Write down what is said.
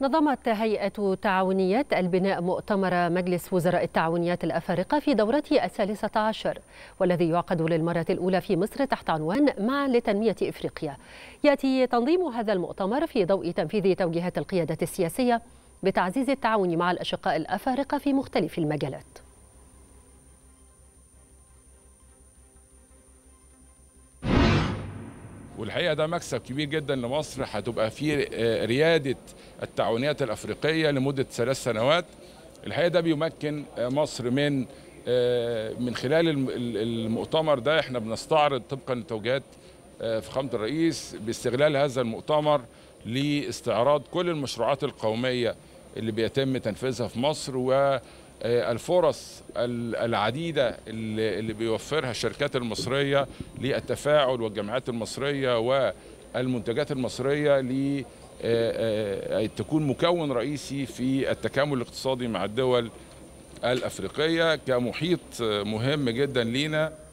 نظمت هيئة تعاونيات البناء مؤتمر مجلس وزراء التعاونيات الأفارقة في دورته الثالثة عشر والذي يعقد للمرة الأولى في مصر تحت عنوان معا لتنمية إفريقيا يأتي تنظيم هذا المؤتمر في ضوء تنفيذ توجيهات القيادة السياسية بتعزيز التعاون مع الأشقاء الأفارقة في مختلف المجالات والحقيقه ده مكسب كبير جدا لمصر هتبقى في رياده التعاونيات الافريقيه لمده ثلاث سنوات الحقيقه ده بيمكن آه، مصر من آه، من خلال المؤتمر ده احنا بنستعرض طبقا لتوجيهات فخامه الرئيس باستغلال هذا المؤتمر لاستعراض كل المشروعات القوميه اللي بيتم تنفيذها في مصر والفرص آه، العديده اللي بيوفرها الشركات المصريه للتفاعل والجامعات المصريه والمنتجات المصريه آه، آه، آه، تكون مكون رئيسي في التكامل الاقتصادي مع الدول الافريقيه كمحيط مهم جدا لينا